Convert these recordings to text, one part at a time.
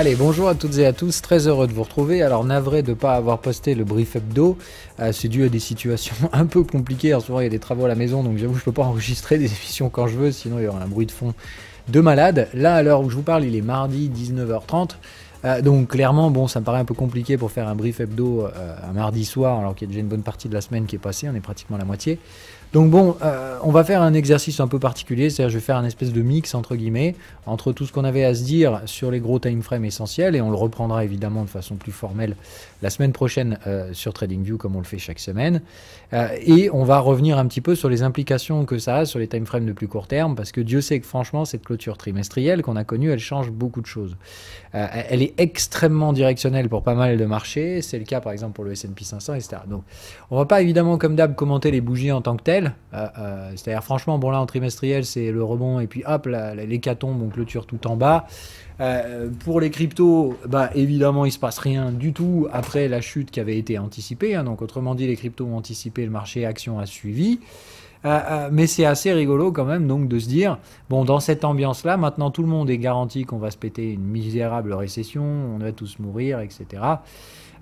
Allez, bonjour à toutes et à tous, très heureux de vous retrouver. Alors navré de ne pas avoir posté le brief hebdo, euh, c'est dû à des situations un peu compliquées. En ce moment il y a des travaux à la maison, donc j'avoue je ne peux pas enregistrer des émissions quand je veux, sinon il y aura un bruit de fond de malade. Là à l'heure où je vous parle, il est mardi 19h30. Euh, donc clairement, bon, ça me paraît un peu compliqué pour faire un brief hebdo euh, un mardi soir, alors qu'il y a déjà une bonne partie de la semaine qui est passée, on est pratiquement la moitié. Donc bon, euh, on va faire un exercice un peu particulier, c'est-à-dire je vais faire un espèce de mix entre guillemets entre tout ce qu'on avait à se dire sur les gros time essentiels et on le reprendra évidemment de façon plus formelle la semaine prochaine euh, sur TradingView comme on le fait chaque semaine euh, et on va revenir un petit peu sur les implications que ça a sur les time de plus court terme parce que Dieu sait que franchement cette clôture trimestrielle qu'on a connue elle change beaucoup de choses. elle est extrêmement directionnelle pour pas mal de marchés, c'est le cas par exemple pour le S&P 500 etc. Donc on va pas évidemment comme d'hab commenter les bougies en tant que telles euh, euh, c'est-à-dire, franchement, bon, là, en trimestriel, c'est le rebond et puis hop, l'hécatombe, on clôture tout en bas. Euh, pour les cryptos, bah, évidemment, il se passe rien du tout après la chute qui avait été anticipée. Hein. donc, autrement dit, les cryptos ont anticipé, le marché action a suivi. mais c'est assez rigolo quand même donc de se dire bon dans cette ambiance là maintenant tout le monde est garanti qu'on va se péter une misérable récession on va tous mourir etc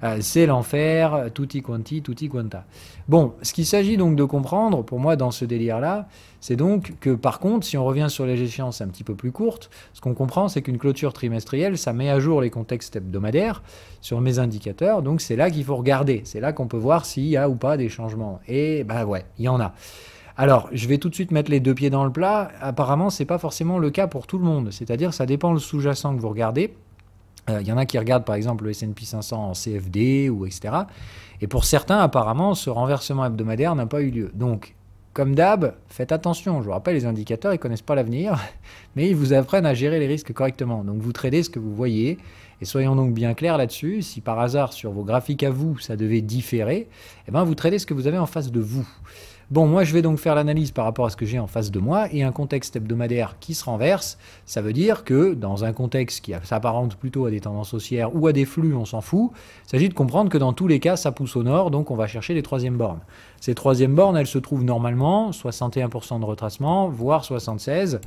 euh, c'est l'enfer, tutti quanti, tutti quanta. Bon, ce qu'il s'agit donc de comprendre, pour moi, dans ce délire-là, c'est donc que par contre, si on revient sur les échéances un petit peu plus courtes, ce qu'on comprend, c'est qu'une clôture trimestrielle, ça met à jour les contextes hebdomadaires sur mes indicateurs, donc c'est là qu'il faut regarder, c'est là qu'on peut voir s'il y a ou pas des changements. Et ben bah ouais, il y en a. Alors, je vais tout de suite mettre les deux pieds dans le plat. Apparemment, ce n'est pas forcément le cas pour tout le monde. C'est-à-dire, ça dépend le sous-jacent que vous regardez. Il euh, y en a qui regardent par exemple le S&P 500 en CFD ou etc. Et pour certains, apparemment, ce renversement hebdomadaire n'a pas eu lieu. Donc, comme d'hab, faites attention. Je vous rappelle, les indicateurs, ils connaissent pas l'avenir, mais ils vous apprennent à gérer les risques correctement. Donc, vous tradez ce que vous voyez. Et soyons donc bien clairs là-dessus. Si par hasard, sur vos graphiques à vous, ça devait différer, eh ben, vous tradez ce que vous avez en face de vous. Bon, moi je vais donc faire l'analyse par rapport à ce que j'ai en face de moi et un contexte hebdomadaire qui se renverse, ça veut dire que dans un contexte qui s'apparente plutôt à des tendances haussières ou à des flux, on s'en fout, il s'agit de comprendre que dans tous les cas ça pousse au nord, donc on va chercher les troisièmes bornes. Ces troisièmes bornes, elles se trouvent normalement 61% de retracement, voire 76%.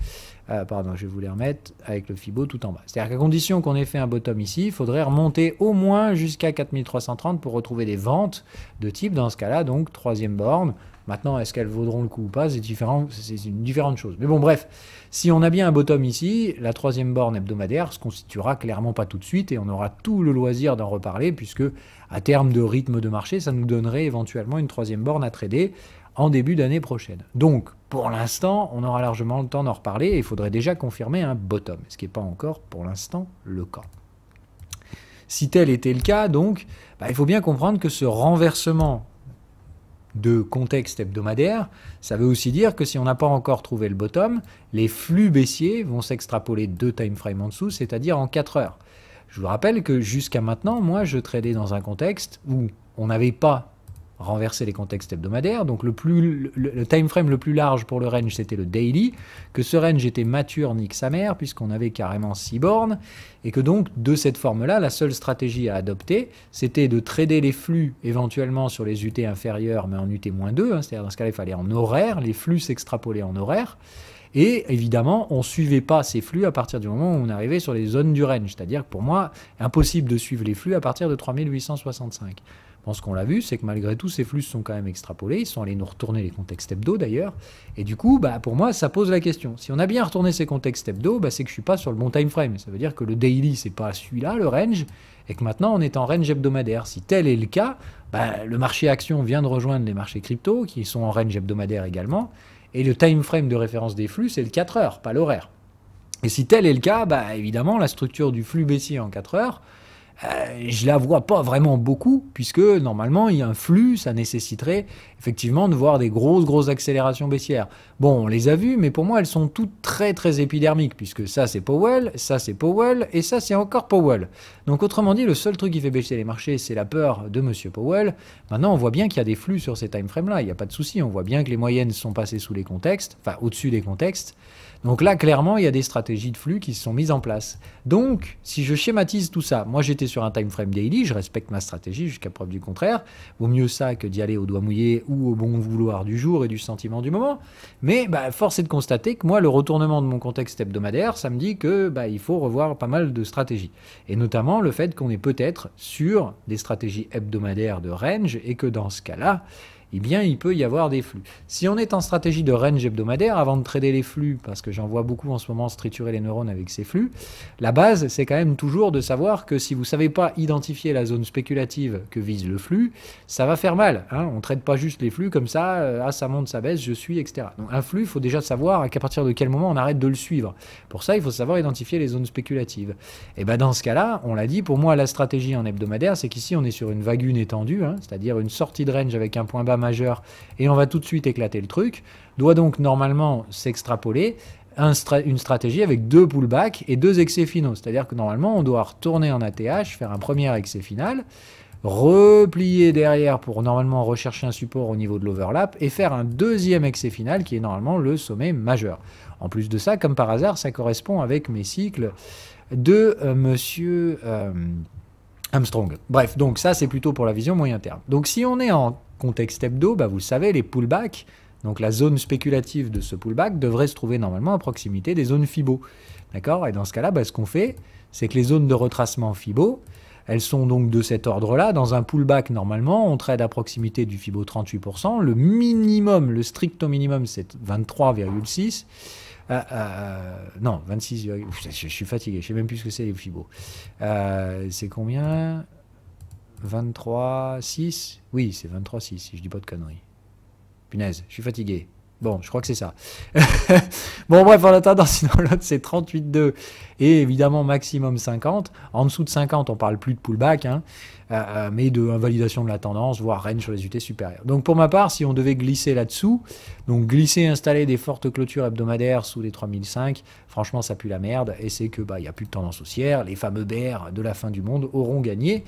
Euh, pardon, je vais vous les remettre avec le FIBO tout en bas. C'est-à-dire qu'à condition qu'on ait fait un bottom ici, il faudrait remonter au moins jusqu'à 4330 pour retrouver des ventes de type, dans ce cas-là, donc troisième borne, Maintenant, est-ce qu'elles vaudront le coup ou pas C'est c'est une différente chose. Mais bon, bref, si on a bien un bottom ici, la troisième borne hebdomadaire se constituera clairement pas tout de suite et on aura tout le loisir d'en reparler puisque à terme de rythme de marché, ça nous donnerait éventuellement une troisième borne à trader en début d'année prochaine. Donc, pour l'instant, on aura largement le temps d'en reparler et il faudrait déjà confirmer un bottom, ce qui n'est pas encore pour l'instant le cas. Si tel était le cas, donc, bah, il faut bien comprendre que ce renversement de contexte hebdomadaire, ça veut aussi dire que si on n'a pas encore trouvé le bottom, les flux baissiers vont s'extrapoler deux time en dessous, c'est-à-dire en 4 heures. Je vous rappelle que jusqu'à maintenant, moi, je tradais dans un contexte où on n'avait pas renverser les contextes hebdomadaires. Donc le, plus, le, time frame le plus large pour le range, c'était le daily, que ce range était mature que sa mère, puisqu'on avait carrément 6 bornes, et que donc de cette forme-là, la seule stratégie à adopter, c'était de trader les flux éventuellement sur les UT inférieurs, mais en UT-2, hein, c'est-à-dire dans ce cas-là, il fallait en horaire, les flux s'extrapolaient en horaire, et évidemment, on ne suivait pas ces flux à partir du moment où on arrivait sur les zones du range, c'est-à-dire que pour moi, impossible de suivre les flux à partir de 3865. Ce pense qu'on l'a vu, c'est que malgré tout, ces flux sont quand même extrapolés. Ils sont allés nous retourner les contextes hebdo d'ailleurs. Et du coup, bah, pour moi, ça pose la question. Si on a bien retourné ces contextes hebdo, bah, c'est que je suis pas sur le bon time frame. Ça veut dire que le daily, c'est pas celui-là, le range, et que maintenant, on est en range hebdomadaire. Si tel est le cas, bah, le marché action vient de rejoindre les marchés crypto, qui sont en range hebdomadaire également. Et le time frame de référence des flux, c'est le 4 heures, pas l'horaire. Et si tel est le cas, bah, évidemment, la structure du flux baissier en 4 heures, euh, je la vois pas vraiment beaucoup, puisque normalement, il y a un flux, ça nécessiterait effectivement de voir des grosses, grosses accélérations baissières. Bon, on les a vues, mais pour moi, elles sont toutes très, très épidermiques, puisque ça, c'est Powell, ça, c'est Powell, et ça, c'est encore Powell. Donc, autrement dit, le seul truc qui fait baisser les marchés, c'est la peur de Monsieur Powell. Maintenant, on voit bien qu'il y a des flux sur ces timeframes-là, il n'y a pas de souci, on voit bien que les moyennes sont passées sous les contextes, enfin, au-dessus des contextes. Donc là, clairement, il y a des stratégies de flux qui se sont mises en place. Donc, si je schématise tout ça, moi j'étais sur un time frame daily, je respecte ma stratégie jusqu'à preuve du contraire. Vaut mieux ça que d'y aller au doigt mouillé ou au bon vouloir du jour et du sentiment du moment. Mais bah, force est de constater que moi, le retournement de mon contexte hebdomadaire, ça me dit que bah, il faut revoir pas mal de stratégies. Et notamment le fait qu'on est peut-être sur des stratégies hebdomadaires de range et que dans ce cas-là, eh bien, il peut y avoir des flux. Si on est en stratégie de range hebdomadaire, avant de trader les flux, parce que j'en vois beaucoup en ce moment se les neurones avec ces flux, la base, c'est quand même toujours de savoir que si vous ne savez pas identifier la zone spéculative que vise le flux, ça va faire mal. Hein. on ne traite pas juste les flux comme ça, euh, ah, ça monte, ça baisse, je suis, etc. Donc, un flux, il faut déjà savoir à partir de quel moment on arrête de le suivre. Pour ça, il faut savoir identifier les zones spéculatives. Et eh ben dans ce cas-là, on l'a dit, pour moi, la stratégie en hebdomadaire, c'est qu'ici, on est sur une vague étendue, hein, c'est-à-dire une sortie de range avec un point bas majeur, et on va tout de suite éclater le truc, doit donc normalement s'extrapoler une stratégie avec deux pullbacks et deux excès finaux. C'est-à-dire que normalement, on doit retourner en ATH, faire un premier excès final, replier derrière pour normalement rechercher un support au niveau de l'overlap et faire un deuxième excès final qui est normalement le sommet majeur. En plus de ça, comme par hasard, ça correspond avec mes cycles de euh, monsieur euh, Armstrong. Bref, donc ça c'est plutôt pour la vision moyen terme. Donc si on est en contexte hebdo, bah vous le savez, les pullbacks, donc la zone spéculative de ce pullback devrait se trouver normalement à proximité des zones FIBO. D'accord Et dans ce cas-là, bah, ce qu'on fait, c'est que les zones de retracement FIBO, elles sont donc de cet ordre-là. Dans un pullback, normalement, on trade à proximité du FIBO 38%. Le minimum, le stricto minimum, c'est 23,6%. Euh, euh, non, 26. Je, suis fatigué, je ne sais même plus ce que c'est les FIBO. Euh, c'est combien 23, 6 Oui, c'est 23, 6, si je dis pas de conneries. Punaise, je suis fatigué. Bon, je crois que c'est ça. bon, bref, en attendant, sinon l'autre, c'est 38-2 et évidemment maximum 50. En dessous de 50, on parle plus de pullback, hein, euh, euh, mais de invalidation de la tendance, voire range sur les UT supérieurs. Donc pour ma part, si on devait glisser là-dessous, donc glisser, installer des fortes clôtures hebdomadaires sous les 3005, franchement ça pue la merde, et c'est que bah n'y a plus de tendance haussière, les fameux BR de la fin du monde auront gagné,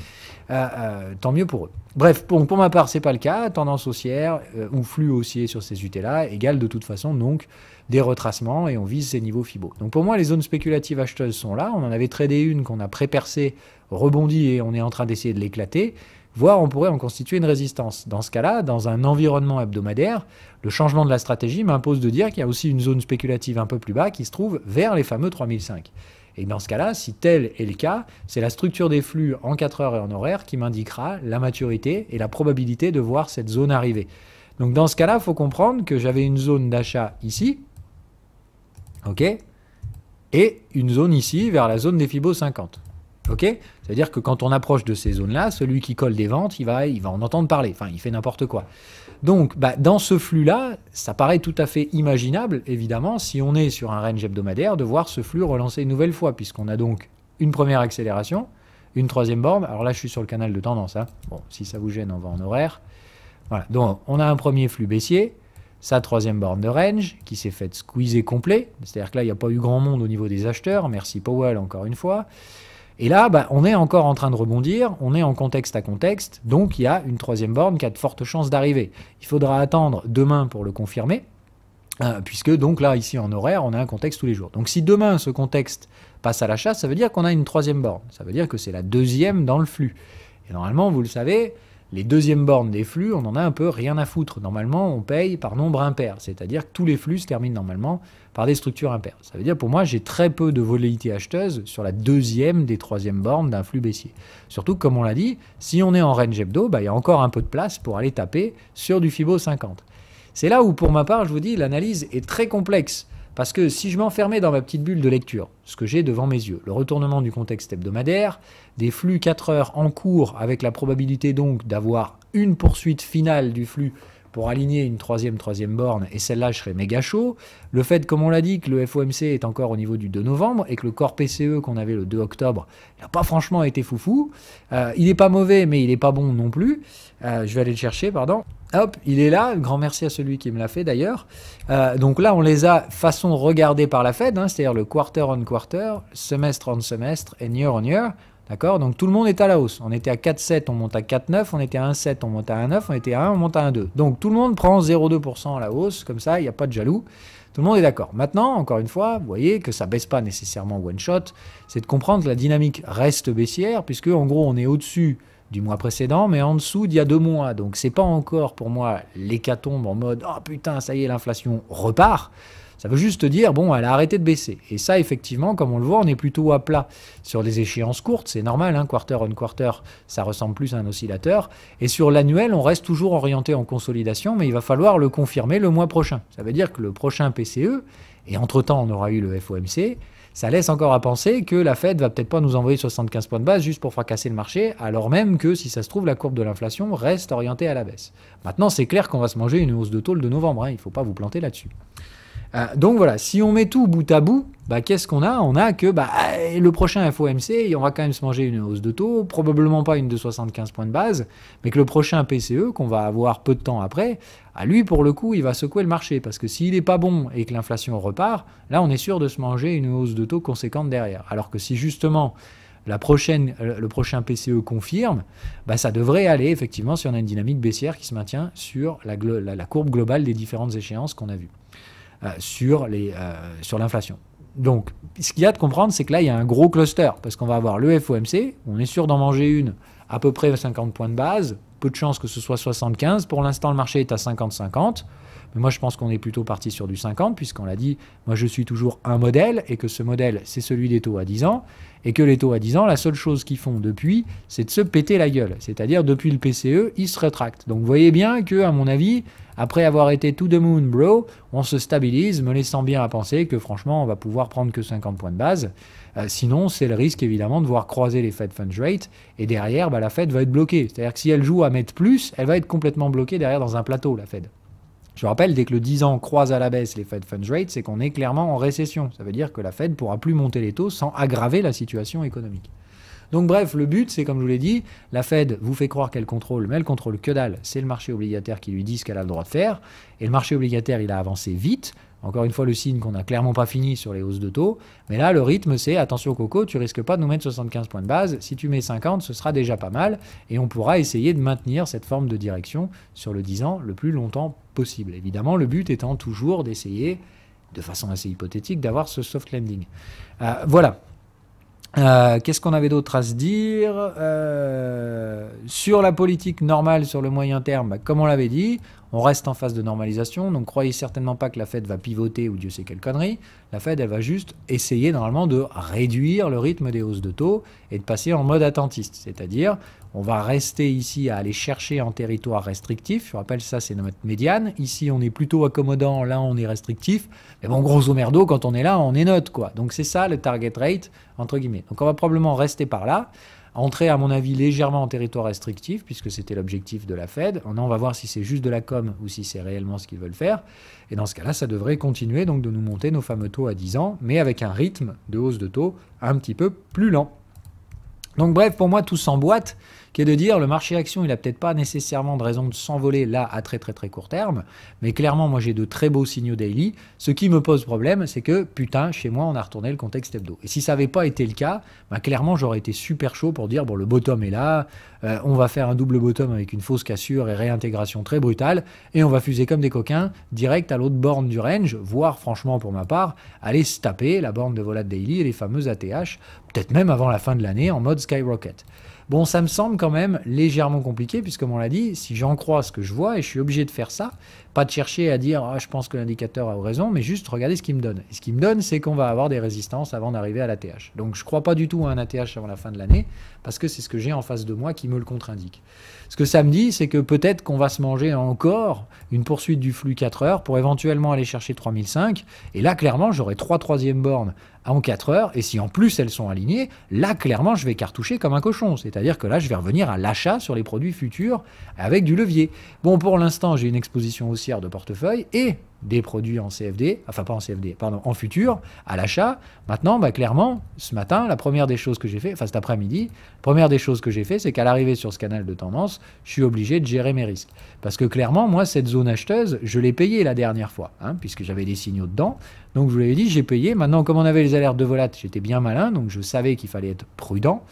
euh, tant mieux pour eux. Bref, pour, ma part, c'est pas le cas, tendance haussière ou flux haussier sur ces UT-là égale de toute façon donc des retracements et on vise ces niveaux FIBO. Donc pour moi, les zones spéculatives acheteuses sont là. On en avait tradé une qu'on a prépercée, rebondie et on est en train d'essayer de l'éclater voire on pourrait en constituer une résistance. Dans ce cas-là, dans un environnement hebdomadaire, le changement de la stratégie m'impose de dire qu'il y a aussi une zone spéculative un peu plus bas qui se trouve vers les fameux 3005. Et dans ce cas-là, si tel est le cas, c'est la structure des flux en 4 heures et en horaire qui m'indiquera la maturité et la probabilité de voir cette zone arriver. Donc dans ce cas-là, il faut comprendre que j'avais une zone d'achat ici, OK Et une zone ici vers la zone des fibos 50. OK C'est-à-dire que quand on approche de ces zones-là, celui qui colle des ventes, il va, il va en entendre parler. Enfin, il fait n'importe quoi. Donc, bah, dans ce flux-là, ça paraît tout à fait imaginable, évidemment, si on est sur un range hebdomadaire, de voir ce flux relancer une nouvelle fois, puisqu'on a donc une première accélération, une troisième borne. Alors là, je suis sur le canal de tendance. Hein. Bon, si ça vous gêne, on va en horaire. Voilà. Donc, on a un premier flux baissier sa troisième borne de range, qui s'est faite squeezer complet, c'est-à-dire que là, il n'y a pas eu grand monde au niveau des acheteurs, merci Powell encore une fois. Et là, bah, on est encore en train de rebondir, on est en contexte à contexte, donc il y a une troisième borne qui a de fortes chances d'arriver. Il faudra attendre demain pour le confirmer, euh, puisque donc là, ici en horaire, on a un contexte tous les jours. Donc si demain ce contexte passe à l'achat, ça veut dire qu'on a une troisième borne, ça veut dire que c'est la deuxième dans le flux. Et normalement, vous le savez, les deuxièmes bornes des flux, on en a un peu rien à foutre. Normalement, on paye par nombre impair, c'est-à-dire que tous les flux se terminent normalement par des structures impaires. Ça veut dire pour moi, j'ai très peu de volatilité acheteuse sur la deuxième des troisièmes bornes d'un flux baissier. Surtout, comme on l'a dit, si on est en range hebdo, bah, il y a encore un peu de place pour aller taper sur du FIBO 50. C'est là où, pour ma part, je vous dis, l'analyse est très complexe. Parce que si je m'enfermais dans ma petite bulle de lecture, ce que j'ai devant mes yeux, le retournement du contexte hebdomadaire, des flux 4 heures en cours avec la probabilité donc d'avoir une poursuite finale du flux pour aligner une troisième, troisième borne, et celle-là, je serais méga chaud. Le fait, comme on l'a dit, que le FOMC est encore au niveau du 2 novembre et que le corps PCE qu'on avait le 2 octobre n'a pas franchement été foufou. Euh, il n'est pas mauvais, mais il n'est pas bon non plus. Euh, je vais aller le chercher, pardon. Hop, il est là. Grand merci à celui qui me l'a fait d'ailleurs. Euh, donc là, on les a façon regardée par la Fed, hein, c'est-à-dire le quarter on quarter, semestre on semestre et year on year. D'accord Donc tout le monde est à la hausse. On était à 4,7, on monte à 4,9, on était à 1,7, on monte à 1,9, on était à 1, on monte à 1,2. Donc tout le monde prend 0,2% à la hausse, comme ça, il n'y a pas de jaloux. Tout le monde est d'accord. Maintenant, encore une fois, vous voyez que ça baisse pas nécessairement one shot. C'est de comprendre que la dynamique reste baissière, puisque en gros, on est au-dessus du mois précédent, mais en dessous d'il y a deux mois. Donc c'est pas encore pour moi l'hécatombe en mode oh putain ça y est l'inflation repart. Ça veut juste dire bon elle a arrêté de baisser. Et ça effectivement comme on le voit on est plutôt à plat sur les échéances courtes, c'est normal, un hein, quarter on quarter ça ressemble plus à un oscillateur. Et sur l'annuel on reste toujours orienté en consolidation, mais il va falloir le confirmer le mois prochain. Ça veut dire que le prochain PCE et entre temps on aura eu le FOMC ça laisse encore à penser que la Fed va peut-être pas nous envoyer 75 points de base juste pour fracasser le marché, alors même que si ça se trouve, la courbe de l'inflation reste orientée à la baisse. Maintenant, c'est clair qu'on va se manger une hausse de taux de novembre, hein. il ne faut pas vous planter là-dessus. Euh, donc voilà, si on met tout bout à bout, bah, qu'est-ce qu'on a On a que bah, le prochain FOMC, on va quand même se manger une hausse de taux, probablement pas une de 75 points de base, mais que le prochain PCE qu'on va avoir peu de temps après, à lui pour le coup, il va secouer le marché, parce que s'il n'est pas bon et que l'inflation repart, là on est sûr de se manger une hausse de taux conséquente derrière. Alors que si justement le prochain PCE confirme, bah, ça devrait aller effectivement si on a une dynamique baissière qui se maintient sur la, la courbe globale des différentes échéances qu'on a vues. Euh, euh, sur l'inflation. Donc, ce qu'il y a de comprendre, c'est que là, il y a un gros cluster, parce qu'on va avoir le FOMC, on est sûr d'en manger une à peu près 50 points de base, peu de chance que ce soit 75. Pour l'instant, le marché est à 50-50. Mais moi, je pense qu'on est plutôt parti sur du 50, puisqu'on l'a dit, moi, je suis toujours un modèle, et que ce modèle, c'est celui des taux à 10 ans, et que les taux à 10 ans, la seule chose qu'ils font depuis, c'est de se péter la gueule. C'est-à-dire, depuis le PCE, ils se rétractent. Donc, vous voyez bien que, à mon avis, après avoir été tout de moon, bro, on se stabilise, me laissant bien à penser que, franchement, on va pouvoir prendre que 50 points de base. Euh, sinon, c'est le risque évidemment de voir croiser les Fed Funds Rate et derrière, bah, la Fed va être bloquée. C'est-à-dire que si elle joue à mettre plus, elle va être complètement bloquée derrière dans un plateau, la Fed. Je rappelle, dès que le 10 ans croise à la baisse les Fed Funds Rate, c'est qu'on est clairement en récession. Ça veut dire que la Fed pourra plus monter les taux sans aggraver la situation économique. Donc bref, le but, c'est comme je vous l'ai dit, la Fed vous fait croire qu'elle contrôle, mais elle contrôle que dalle. C'est le marché obligataire qui lui dit ce qu'elle a le droit de faire. Et le marché obligataire, il a avancé vite. Encore une fois, le signe qu'on n'a clairement pas fini sur les hausses de taux. Mais là, le rythme, c'est attention Coco, tu risques pas de nous mettre 75 points de base. Si tu mets 50, ce sera déjà pas mal. Et on pourra essayer de maintenir cette forme de direction sur le 10 ans le plus longtemps possible. Évidemment, le but étant toujours d'essayer, de façon assez hypothétique, d'avoir ce soft landing. Euh, voilà. Euh, qu'est-ce qu'on avait d'autre à se dire euh, Sur la politique normale sur le moyen terme, bah, comme on l'avait dit, on reste en phase de normalisation, donc croyez certainement pas que la Fed va pivoter ou Dieu sait quelle connerie. La Fed, elle va juste essayer normalement de réduire le rythme des hausses de taux et de passer en mode attentiste, c'est-à-dire on va rester ici à aller chercher en territoire restrictif. Je rappelle, ça, c'est notre médiane. Ici, on est plutôt accommodant. Là, on est restrictif. Mais bon, grosso merdo, quand on est là, on est neutre, quoi. Donc, c'est ça le target rate, entre guillemets. Donc, on va probablement rester par là. Entrer, à mon avis, légèrement en territoire restrictif, puisque c'était l'objectif de la Fed. on va voir si c'est juste de la com ou si c'est réellement ce qu'ils veulent faire. Et dans ce cas-là, ça devrait continuer donc de nous monter nos fameux taux à 10 ans, mais avec un rythme de hausse de taux un petit peu plus lent. Donc bref, pour moi, tout s'emboîte qui est de dire le marché action, il n'a peut-être pas nécessairement de raison de s'envoler là à très très très court terme, mais clairement, moi j'ai de très beaux signaux daily. Ce qui me pose problème, c'est que putain, chez moi, on a retourné le contexte hebdo. Et si ça n'avait pas été le cas, bah, clairement, j'aurais été super chaud pour dire bon, le bottom est là, euh, on va faire un double bottom avec une fausse cassure et réintégration très brutale, et on va fuser comme des coquins direct à l'autre borne du range, voire franchement pour ma part, aller se taper la borne de volat daily et les fameuses ATH, peut-être même avant la fin de l'année en mode skyrocket. Bon, ça me semble quand même légèrement compliqué, puisque comme on l'a dit, si j'en crois ce que je vois, et je suis obligé de faire ça, pas de chercher à dire ah, je pense que l'indicateur a raison, mais juste regarder ce qu'il me donne. Et ce qu'il me donne, c'est qu'on va avoir des résistances avant d'arriver à l'ATH. Donc je ne crois pas du tout à un ATH avant la fin de l'année, parce que c'est ce que j'ai en face de moi qui me le contre-indique. Ce que ça me dit, c'est que peut-être qu'on va se manger encore une poursuite du flux 4 heures pour éventuellement aller chercher 3005. Et là, clairement, j'aurai trois troisièmes bornes en 4 heures, et si en plus elles sont alignées, là clairement je vais cartoucher comme un cochon, c'est-à-dire que là je vais revenir à l'achat sur les produits futurs avec du levier. Bon pour l'instant j'ai une exposition aussi de portefeuille et des produits en CFD, enfin pas en CFD, pardon, en futur, à l'achat. Maintenant, bah, clairement, ce matin, la première des choses que j'ai fait, enfin cet après-midi, première des choses que j'ai fait, c'est qu'à l'arrivée sur ce canal de tendance, je suis obligé de gérer mes risques. Parce que clairement, moi, cette zone acheteuse, je l'ai payée la dernière fois, hein, puisque j'avais des signaux dedans. Donc je vous l'avais dit, j'ai payé. Maintenant, comme on avait les alertes de volat, j'étais bien malin, donc je savais qu'il fallait être prudent.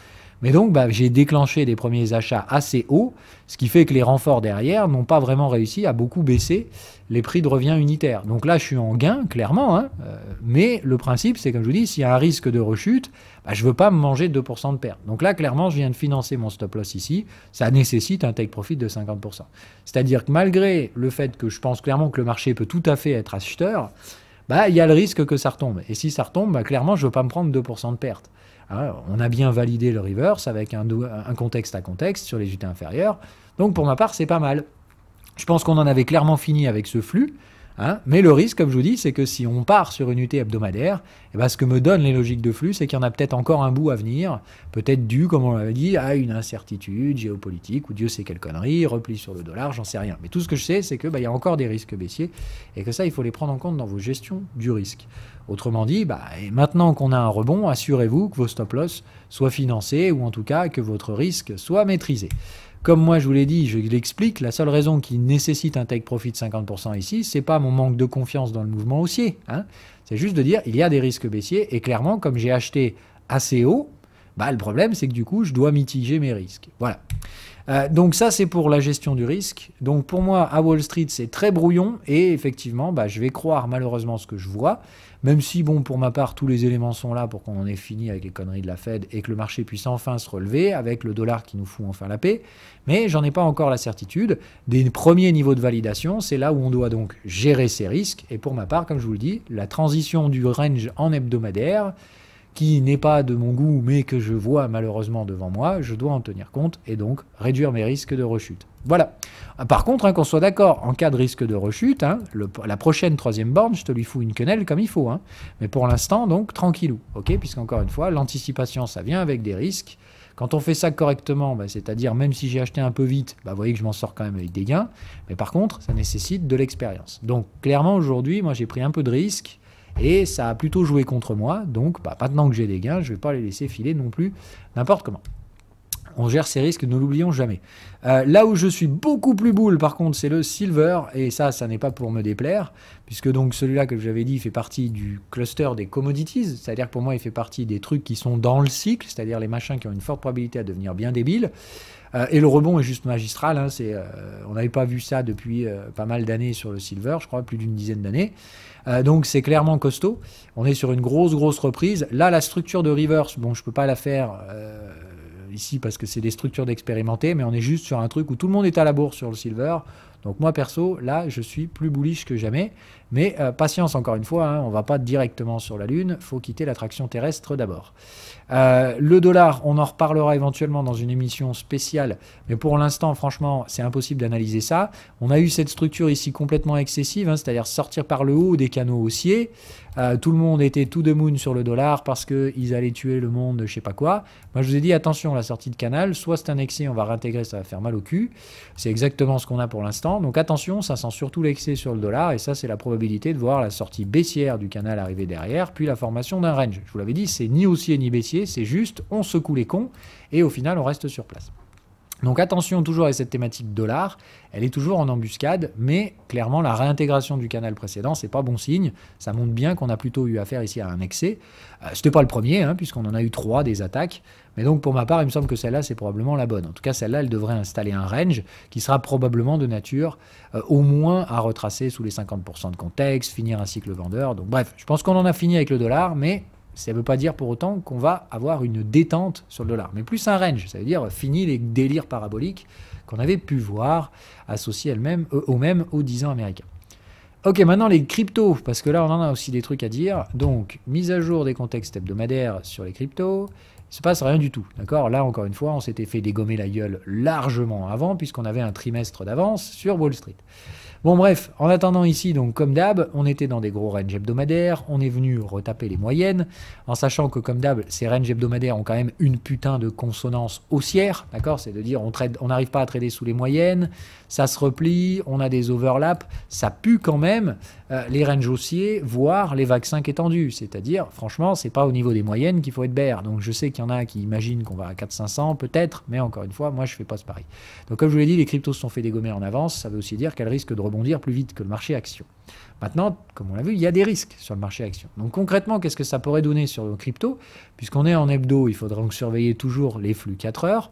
Mais donc, bah, j'ai déclenché des premiers achats assez hauts, ce qui fait que les renforts derrière n'ont pas vraiment réussi à beaucoup baisser les prix de revient unitaire. Donc là, je suis en gain, clairement, hein, euh, mais le principe, c'est comme je vous dis, s'il y a un risque de rechute, bah, je ne veux pas me manger 2% de perte. Donc là, clairement, je viens de financer mon stop-loss ici, ça nécessite un take-profit de 50%. C'est-à-dire que malgré le fait que je pense clairement que le marché peut tout à fait être acheteur, bah, il y a le risque que ça retombe. Et si ça retombe, bah, clairement, je ne veux pas me prendre 2% de perte on a bien validé le reverse avec un, contexte à contexte sur les UT inférieurs. Donc pour ma part, c'est pas mal. Je pense qu'on en avait clairement fini avec ce flux. Hein? Mais le risque, comme je vous dis, c'est que si on part sur une UT hebdomadaire, eh ben, ce que me donnent les logiques de flux, c'est qu'il y en a peut-être encore un bout à venir, peut-être dû, comme on l'a dit, à une incertitude géopolitique, ou Dieu sait quelle connerie, repli sur le dollar, j'en sais rien. Mais tout ce que je sais, c'est qu'il bah, y a encore des risques baissiers, et que ça, il faut les prendre en compte dans vos gestions du risque. Autrement dit, bah, maintenant qu'on a un rebond, assurez-vous que vos stop-loss soient financés, ou en tout cas que votre risque soit maîtrisé. Comme moi, je vous l'ai dit, je l'explique, la seule raison qui nécessite un take profit de 50% ici, c'est pas mon manque de confiance dans le mouvement haussier. Hein. C'est juste de dire, il y a des risques baissiers, et clairement, comme j'ai acheté assez haut, bah, le problème, c'est que du coup, je dois mitiger mes risques. Voilà. Euh, donc ça, c'est pour la gestion du risque. Donc pour moi, à Wall Street, c'est très brouillon, et effectivement, bah, je vais croire malheureusement ce que je vois. Même si, bon, pour ma part, tous les éléments sont là pour qu'on en ait fini avec les conneries de la Fed et que le marché puisse enfin se relever avec le dollar qui nous fout enfin la paix. Mais j'en ai pas encore la certitude. Des premiers niveaux de validation, c'est là où on doit donc gérer ces risques. Et pour ma part, comme je vous le dis, la transition du range en hebdomadaire, qui n'est pas de mon goût, mais que je vois malheureusement devant moi, je dois en tenir compte et donc réduire mes risques de rechute. Voilà. Ah, par contre, hein, qu'on soit d'accord, en cas de risque de rechute, hein, la prochaine troisième borne, je te lui fous une quenelle comme il faut. Hein. Mais pour l'instant, donc, tranquillou. ok Puisqu'encore une fois, l'anticipation, ça vient avec des risques. Quand on fait ça correctement, bah, c'est-à-dire même si j'ai acheté un peu vite, bah, vous voyez que je m'en sors quand même avec des gains. Mais par contre, ça nécessite de l'expérience. Donc clairement aujourd'hui, moi j'ai pris un peu de risque et ça a plutôt joué contre moi. Donc bah, maintenant que j'ai des gains, je ne vais pas les laisser filer non plus n'importe comment. On gère ses risques, ne l'oublions jamais. Euh, là où je suis beaucoup plus boule, par contre, c'est le silver, et ça, ça n'est pas pour me déplaire, puisque donc celui-là que j'avais dit fait partie du cluster des commodities, c'est-à-dire que pour moi, il fait partie des trucs qui sont dans le cycle, c'est-à-dire les machins qui ont une forte probabilité à devenir bien débiles. Euh, et le rebond est juste magistral. Hein, euh, on n'avait pas vu ça depuis euh, pas mal d'années sur le silver, je crois, plus d'une dizaine d'années. donc c'est clairement costaud. On est sur une grosse, grosse reprise. Là, la structure de reverse, bon, je ne peux pas la faire ici parce que c'est des structures d'expérimenter, mais on est juste sur un truc où tout le monde est à la bourse sur le silver. Donc moi perso, là, je suis plus bullish que jamais. Mais euh, patience, encore une fois, hein, on ne va pas directement sur la Lune, il faut quitter l'attraction terrestre d'abord. Euh, le dollar, on en reparlera éventuellement dans une émission spéciale, mais pour l'instant, franchement, c'est impossible d'analyser ça. On a eu cette structure ici complètement excessive, hein, c'est-à-dire sortir par le haut des canaux haussiers. Euh, tout le monde était tout de moon sur le dollar parce qu'ils allaient tuer le monde, je sais pas quoi. Moi, je vous ai dit, attention, la sortie de canal, soit c'est un excès, on va réintégrer, ça va faire mal au cul. C'est exactement ce qu'on a pour l'instant. Donc attention, ça sent surtout l'excès sur le dollar, et ça, c'est la probabilité de voir la sortie baissière du canal arriver derrière, puis la formation d'un range. Je vous l'avais dit, c'est ni haussier ni baissier, c'est juste on secoue les cons et au final on reste sur place. Donc attention toujours à cette thématique dollar, elle est toujours en embuscade, mais clairement la réintégration du canal précédent, c'est pas bon signe, ça montre bien qu'on a plutôt eu affaire ici à un excès. Euh, c'était pas le premier, hein, puisqu'on en a eu trois des attaques, mais donc pour ma part, il me semble que celle-là, c'est probablement la bonne. En tout cas, celle-là, elle devrait installer un range qui sera probablement de nature euh, au moins à retracer sous les 50% de contexte, finir un cycle vendeur. Donc bref, je pense qu'on en a fini avec le dollar, mais ça ne veut pas dire pour autant qu'on va avoir une détente sur le dollar, mais plus un range, ça veut dire fini les délires paraboliques qu'on avait pu voir associés elles-mêmes, euh, au même aux 10 ans américains. Ok, maintenant les cryptos, parce que là on en a aussi des trucs à dire. Donc, mise à jour des contextes hebdomadaires sur les cryptos, il se passe rien du tout. D'accord Là, encore une fois, on s'était fait dégommer la gueule largement avant, puisqu'on avait un trimestre d'avance sur Wall Street. Bon, bref, en attendant ici, donc comme d'hab, on était dans des gros ranges hebdomadaires, on est venu retaper les moyennes, en sachant que comme d'hab, ces ranges hebdomadaires ont quand même une putain de consonance haussière, d'accord C'est de dire, on n'arrive on pas à trader sous les moyennes, ça se replie, on a des overlaps, ça pue quand même euh, les ranges haussiers, voire les vaccins 5 C'est-à-dire, franchement, c'est pas au niveau des moyennes qu'il faut être Donc je sais il y en a qui imaginent qu'on va à 4500 500 peut-être, mais encore une fois, moi je ne fais pas ce pari. Donc comme je vous l'ai dit, les cryptos se sont fait dégommer en avance, ça veut aussi dire qu'elles risquent de rebondir plus vite que le marché action. Maintenant, comme on l'a vu, il y a des risques sur le marché action. Donc concrètement, qu'est-ce que ça pourrait donner sur nos cryptos Puisqu'on est en hebdo, il faudra donc surveiller toujours les flux 4 heures.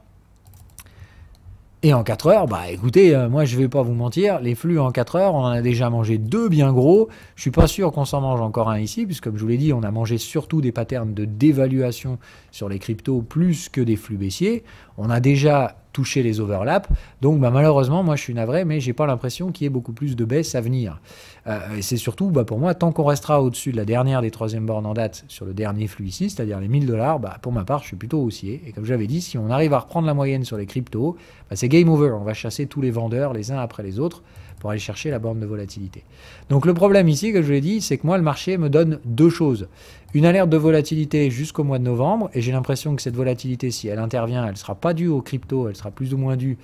Et en 4 heures, bah écoutez, euh, moi je vais pas vous mentir, les flux en 4 heures, on en a déjà mangé deux bien gros. Je suis pas sûr qu'on s'en mange encore un ici, puisque comme je vous l'ai dit, on a mangé surtout des patterns de dévaluation sur les cryptos plus que des flux baissiers on a déjà touché les overlaps. Donc bah, malheureusement, moi je suis navré, mais j'ai pas l'impression qu'il y ait beaucoup plus de baisse à venir. Euh, et c'est surtout, bah, pour moi, tant qu'on restera au-dessus de la dernière des troisièmes bornes en date sur le dernier flux ici, c'est-à-dire les 1000 dollars, bah, pour ma part, je suis plutôt haussier. Et comme j'avais dit, si on arrive à reprendre la moyenne sur les cryptos, bah, c'est game over. On va chasser tous les vendeurs les uns après les autres pour aller chercher la borne de volatilité. Donc le problème ici, que je vous l'ai dit, c'est que moi, le marché me donne deux choses. Une alerte de volatilité jusqu'au mois de novembre, et j'ai l'impression que cette volatilité, si elle intervient, elle ne sera pas due aux crypto, elle sera plus ou moins due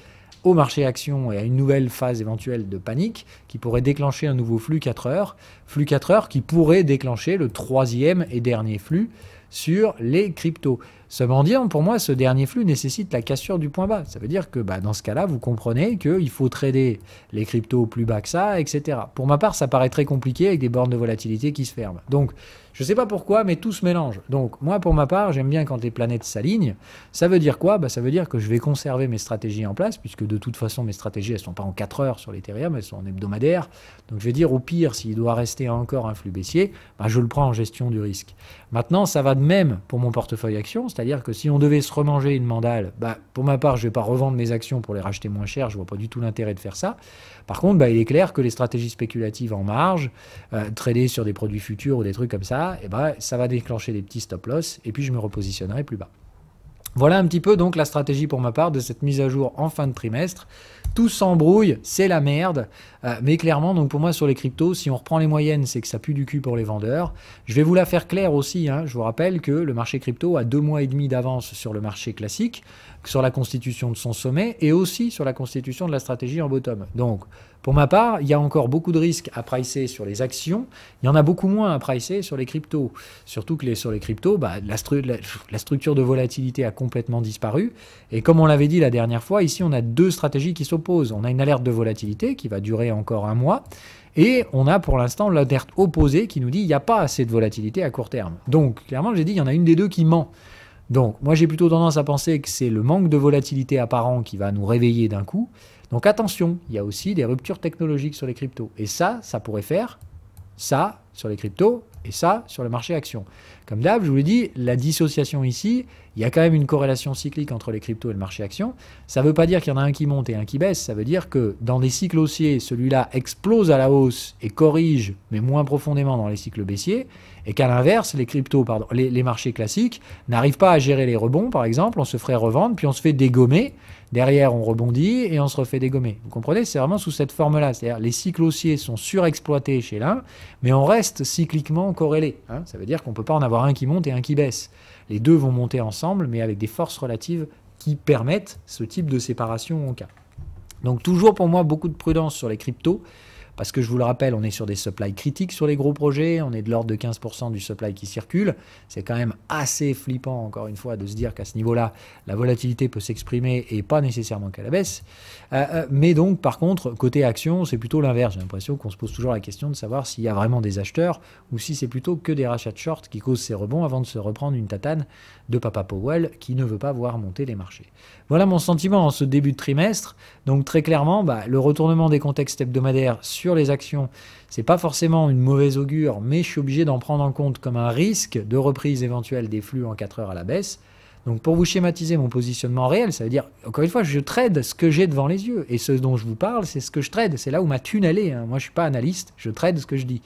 au marché action et à une nouvelle phase éventuelle de panique qui pourrait déclencher un nouveau flux 4 heures, flux 4 heures qui pourrait déclencher le troisième et dernier flux sur les cryptos. Ce dire, pour moi, ce dernier flux nécessite la cassure du point bas. Ça veut dire que bah, dans ce cas-là, vous comprenez qu'il faut trader les cryptos plus bas que ça, etc. Pour ma part, ça paraît très compliqué avec des bornes de volatilité qui se ferment. Donc, je ne sais pas pourquoi, mais tout se mélange. Donc, moi, pour ma part, j'aime bien quand les planètes s'alignent. Ça veut dire quoi bah, Ça veut dire que je vais conserver mes stratégies en place, puisque de toute façon, mes stratégies, elles ne sont pas en 4 heures sur l'Ethereum, elles sont en hebdomadaire. Donc, je vais dire, au pire, s'il doit rester encore un flux baissier, bah, je le prends en gestion du risque. Maintenant, ça va même pour mon portefeuille action, c'est-à-dire que si on devait se remanger une mandale, bah, pour ma part, je ne vais pas revendre mes actions pour les racheter moins cher, je ne vois pas du tout l'intérêt de faire ça. Par contre, bah, il est clair que les stratégies spéculatives en marge, euh, trader sur des produits futurs ou des trucs comme ça, et eh bah, ça va déclencher des petits stop-loss, et puis je me repositionnerai plus bas. Voilà un petit peu donc la stratégie pour ma part de cette mise à jour en fin de trimestre. Tout s'embrouille, c'est la merde. Euh, mais clairement, donc pour moi sur les cryptos, si on reprend les moyennes, c'est que ça pue du cul pour les vendeurs. Je vais vous la faire claire aussi. Hein. Je vous rappelle que le marché crypto a deux mois et demi d'avance sur le marché classique, sur la constitution de son sommet et aussi sur la constitution de la stratégie en bottom. Donc pour ma part, il y a encore beaucoup de risques à pricer sur les actions, il y en a beaucoup moins à pricer sur les cryptos. Surtout que sur les cryptos, bah, la, structure de volatilité a complètement disparu. Et comme on l'avait dit la dernière fois, ici on a deux stratégies qui s'opposent. On a une alerte de volatilité qui va durer encore un mois. Et on a pour l'instant l'alerte opposée qui nous dit il n'y a pas assez de volatilité à court terme. Donc clairement, j'ai dit il y en a une des deux qui ment. Donc moi j'ai plutôt tendance à penser que c'est le manque de volatilité apparent qui va nous réveiller d'un coup donc attention, il y a aussi des ruptures technologiques sur les cryptos. Et ça, ça pourrait faire ça sur les cryptos et ça sur le marché actions. Comme d'hab, je vous l'ai dit, la dissociation ici, il y a quand même une corrélation cyclique entre les cryptos et le marché action. Ça ne veut pas dire qu'il y en a un qui monte et un qui baisse, ça veut dire que dans des cycles haussiers, celui-là explose à la hausse et corrige, mais moins profondément dans les cycles baissiers, et qu'à l'inverse, les cryptos, pardon, les, marchés classiques n'arrivent pas à gérer les rebonds, par exemple, on se ferait revendre, puis on se fait dégommer, derrière on rebondit et on se refait dégommer. Vous comprenez C'est vraiment sous cette forme-là, c'est-à-dire les cycles haussiers sont surexploités chez l'un, mais on reste cycliquement corrélé. Hein. ça veut dire qu'on peut pas en avoir un qui monte et un qui baisse. Les deux vont monter ensemble, mais avec des forces relatives qui permettent ce type de séparation en cas. Donc toujours pour moi beaucoup de prudence sur les cryptos. Parce que je vous le rappelle, on est sur des supplies critiques sur les gros projets, on est de l'ordre de 15% du supply qui circule. C'est quand même assez flippant, encore une fois, de se dire qu'à ce niveau-là, la volatilité peut s'exprimer et pas nécessairement qu'à la baisse. Euh, euh, mais donc, par contre, côté action, c'est plutôt l'inverse. J'ai l'impression qu'on se pose toujours la question de savoir s'il y a vraiment des acheteurs ou si c'est plutôt que des rachats de short qui causent ces rebonds avant de se reprendre une tatane de Papa Powell qui ne veut pas voir monter les marchés. Voilà mon sentiment en ce début de trimestre. Donc, très clairement, bah, le retournement des contextes hebdomadaires sur sur les actions. C'est pas forcément une mauvaise augure, mais je suis obligé d'en prendre en compte comme un risque de reprise éventuelle des flux en 4 heures à la baisse. Donc pour vous schématiser mon positionnement réel, ça veut dire, encore une fois, je trade ce que j'ai devant les yeux. Et ce dont je vous parle, c'est ce que je trade. C'est là où ma thune, est. Hein. Moi, je suis pas analyste, je trade ce que je dis.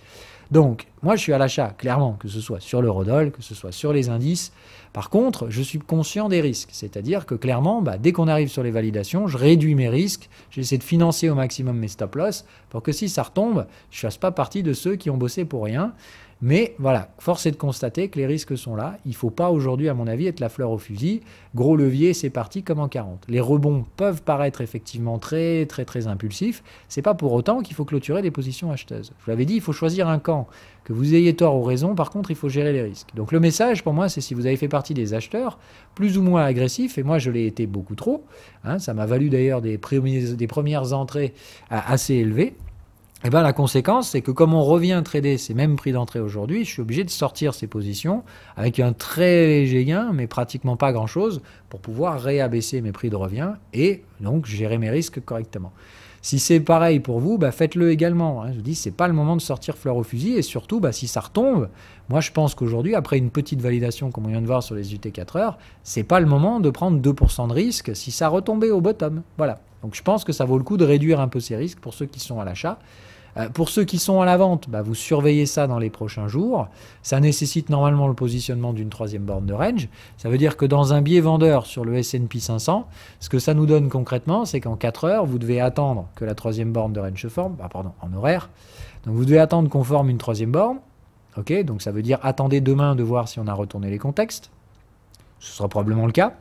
Donc, moi, je suis à l'achat, clairement, que ce soit sur le que ce soit sur les indices. Par contre, je suis conscient des risques. C'est-à-dire que, clairement, bah, dès qu'on arrive sur les validations, je réduis mes risques. J'essaie de financer au maximum mes stop-loss pour que si ça retombe, je ne fasse pas partie de ceux qui ont bossé pour rien. Mais voilà, force est de constater que les risques sont là. Il ne faut pas aujourd'hui, à mon avis, être la fleur au fusil. Gros levier, c'est parti comme en 40. Les rebonds peuvent paraître effectivement très, très, très impulsifs. C'est pas pour autant qu'il faut clôturer des positions acheteuses. Je vous l'avais dit, il faut choisir un camp. Que vous ayez tort ou raison, par contre, il faut gérer les risques. Donc le message pour moi, c'est si vous avez fait partie des acheteurs, plus ou moins agressifs, et moi je l'ai été beaucoup trop, hein, ça m'a valu d'ailleurs des premières entrées assez élevées, et eh bien la conséquence, c'est que comme on revient trader ces mêmes prix d'entrée aujourd'hui, je suis obligé de sortir ces positions avec un très léger gain, mais pratiquement pas grand-chose, pour pouvoir réabaisser mes prix de revient et donc gérer mes risques correctement. Si c'est pareil pour vous, bah, faites-le également. Hein. Je vous dis, n'est pas le moment de sortir fleur au fusil. Et surtout, bah, si ça retombe, moi je pense qu'aujourd'hui, après une petite validation comme on vient de voir sur les UT 4 heures, n'est pas le moment de prendre 2% de risque si ça retombait au bottom. Voilà. Donc je pense que ça vaut le coup de réduire un peu ces risques pour ceux qui sont à l'achat. Euh, pour ceux qui sont à la vente, bah, vous surveillez ça dans les prochains jours. Ça nécessite normalement le positionnement d'une troisième borne de range. Ça veut dire que dans un biais vendeur sur le S&P 500, ce que ça nous donne concrètement, c'est qu'en 4 heures, vous devez attendre que la troisième borne de range se forme, bah, pardon, en horaire. Donc vous devez attendre qu'on forme une troisième borne. donc ça veut dire attendez demain de voir si on a retourné les contextes. Ce sera probablement le cas.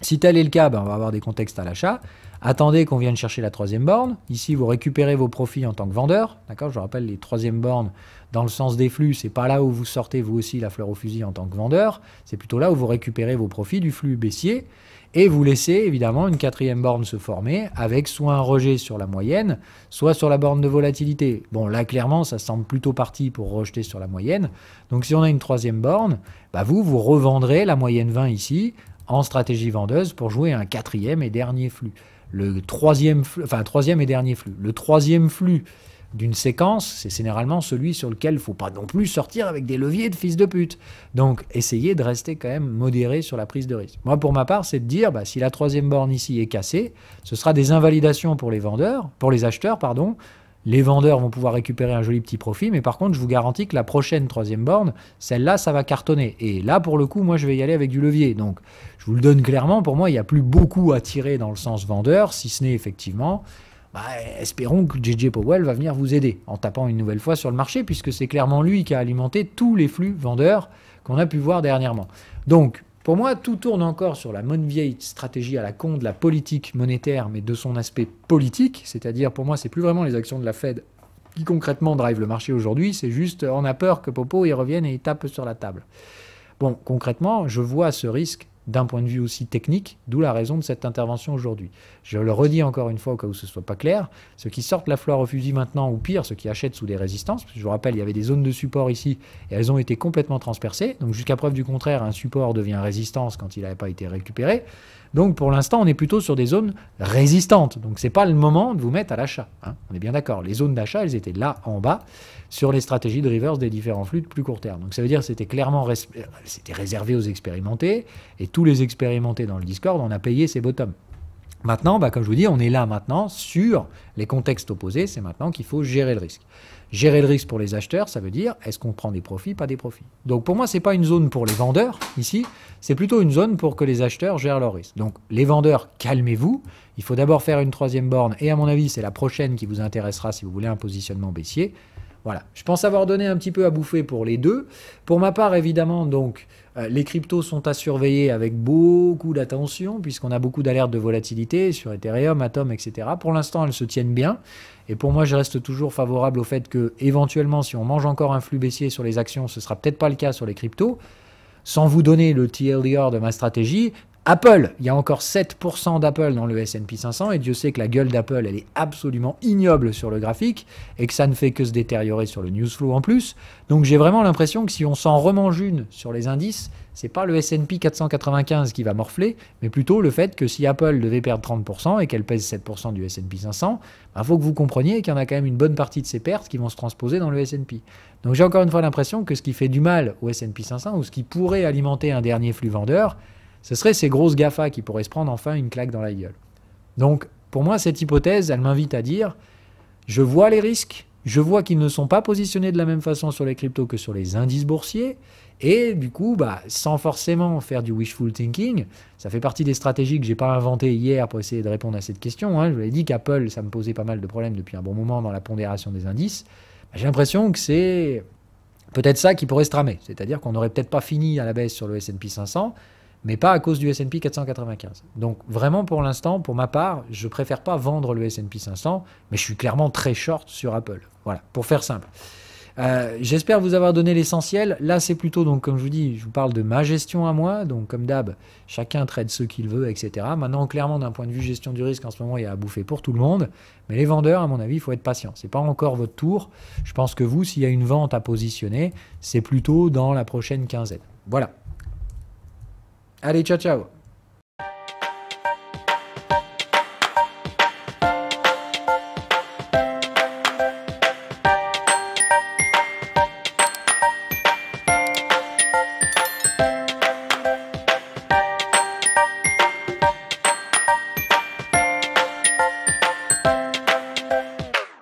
Si tel est le cas, bah, on va avoir des contextes à l'achat. Attendez qu'on vienne chercher la troisième borne. Ici, vous récupérez vos profits en tant que vendeur. D'accord Je rappelle les troisièmes bornes dans le sens des flux. C'est pas là où vous sortez vous aussi la fleur au fusil en tant que vendeur. C'est plutôt là où vous récupérez vos profits du flux baissier et vous laissez évidemment une quatrième borne se former avec soit un rejet sur la moyenne, soit sur la borne de volatilité. Bon, là clairement, ça semble plutôt parti pour rejeter sur la moyenne. Donc si on a une troisième borne, bah, vous, vous revendrez la moyenne 20 ici en stratégie vendeuse pour jouer un quatrième et dernier flux le troisième, enfin, troisième et dernier flux. Le troisième flux d'une séquence, c'est généralement celui sur lequel il ne faut pas non plus sortir avec des leviers de fils de pute. Donc, essayez de rester quand même modéré sur la prise de risque. Moi, pour ma part, c'est de dire, bah, si la troisième borne ici est cassée, ce sera des invalidations pour les vendeurs, pour les acheteurs, pardon, les vendeurs vont pouvoir récupérer un joli petit profit, mais par contre, je vous garantis que la prochaine troisième borne, celle-là, ça va cartonner. Et là, pour le coup, moi, je vais y aller avec du levier. Donc, je vous le donne clairement, pour moi, il n'y a plus beaucoup à tirer dans le sens vendeur, si ce n'est effectivement, bah, espérons que JJ Powell va venir vous aider en tapant une nouvelle fois sur le marché, puisque c'est clairement lui qui a alimenté tous les flux vendeurs qu'on a pu voir dernièrement. Donc, pour moi, tout tourne encore sur la bonne vieille stratégie à la con de la politique monétaire, mais de son aspect politique, c'est-à-dire pour moi, c'est plus vraiment les actions de la Fed qui concrètement drive le marché aujourd'hui, c'est juste on a peur que Popo y revienne et il tape sur la table. Bon, concrètement, je vois ce risque d'un point de vue aussi technique, d'où la raison de cette intervention aujourd'hui. Je le redis encore une fois au cas où ce ne soit pas clair, ceux qui sortent la fleur au fusil maintenant, ou pire, ceux qui achètent sous des résistances, je vous rappelle, il y avait des zones de support ici, et elles ont été complètement transpercées, donc jusqu'à preuve du contraire, un support devient résistance quand il n'avait pas été récupéré, donc pour l'instant, on est plutôt sur des zones résistantes. Donc ce n'est pas le moment de vous mettre à l'achat. Hein. On est bien d'accord. Les zones d'achat, elles étaient là en bas sur les stratégies de reverse des différents flux de plus court terme. Donc ça veut dire que c'était clairement euh, c'était réservé aux expérimentés. Et tous les expérimentés dans le Discord, on a payé ces bottoms. Maintenant, bah, comme je vous dis, on est là maintenant sur les contextes opposés. C'est maintenant qu'il faut gérer le risque. Gérer le risque pour les acheteurs, ça veut dire est-ce qu'on prend des profits, pas des profits. Donc pour moi, ce n'est pas une zone pour les vendeurs ici, c'est plutôt une zone pour que les acheteurs gèrent leur risque. Donc les vendeurs, calmez-vous. Il faut d'abord faire une troisième borne, et à mon avis, c'est la prochaine qui vous intéressera si vous voulez un positionnement baissier. Voilà, je pense avoir donné un petit peu à bouffer pour les deux. Pour ma part, évidemment, donc, euh, les cryptos sont à surveiller avec beaucoup d'attention, puisqu'on a beaucoup d'alertes de volatilité sur Ethereum, Atom, etc. Pour l'instant, elles se tiennent bien. Et pour moi, je reste toujours favorable au fait que, éventuellement, si on mange encore un flux baissier sur les actions, ce ne sera peut-être pas le cas sur les cryptos. Sans vous donner le TLDR de ma stratégie, Apple, il y a encore 7% d'Apple dans le S&P 500 et Dieu sait que la gueule d'Apple, elle est absolument ignoble sur le graphique et que ça ne fait que se détériorer sur le newsflow en plus. Donc j'ai vraiment l'impression que si on s'en remange une sur les indices, c'est pas le S&P 495 qui va morfler, mais plutôt le fait que si Apple devait perdre 30% et qu'elle pèse 7% du S&P 500, il faut que vous compreniez qu'il y en a quand même une bonne partie de ces pertes qui vont se transposer dans le S&P. Donc j'ai encore une fois l'impression que ce qui fait du mal au S&P 500 ou ce qui pourrait alimenter un dernier flux vendeur, ce seraient ces grosses GAFA qui pourraient se prendre enfin une claque dans la gueule. Donc, pour moi, cette hypothèse, elle m'invite à dire, je vois les risques, je vois qu'ils ne sont pas positionnés de la même façon sur les cryptos que sur les indices boursiers, et du coup, bah, sans forcément faire du wishful thinking, ça fait partie des stratégies que j'ai pas inventées hier pour essayer de répondre à cette question. Hein. Je vous ai dit qu'Apple, ça me posait pas mal de problèmes depuis un bon moment dans la pondération des indices. Bah, j'ai l'impression que c'est peut-être ça qui pourrait se tramer, c'est-à-dire qu'on n'aurait peut-être pas fini à la baisse sur le S&P 500, mais pas à cause du S&P 495. Donc vraiment pour l'instant, pour ma part, je préfère pas vendre le S&P 500, mais je suis clairement très short sur Apple. Voilà, pour faire simple. Euh, j'espère vous avoir donné l'essentiel. Là, c'est plutôt, donc, comme je vous dis, je vous parle de ma gestion à moi. Donc, comme d'hab, chacun traite ce qu'il veut, etc. Maintenant, clairement, d'un point de vue gestion du risque, en ce moment, il y a à bouffer pour tout le monde. Mais les vendeurs, à mon avis, il faut être patient. C'est pas encore votre tour. Je pense que vous, s'il y a une vente à positionner, c'est plutôt dans la prochaine quinzaine. Voilà. Allez, ciao, ciao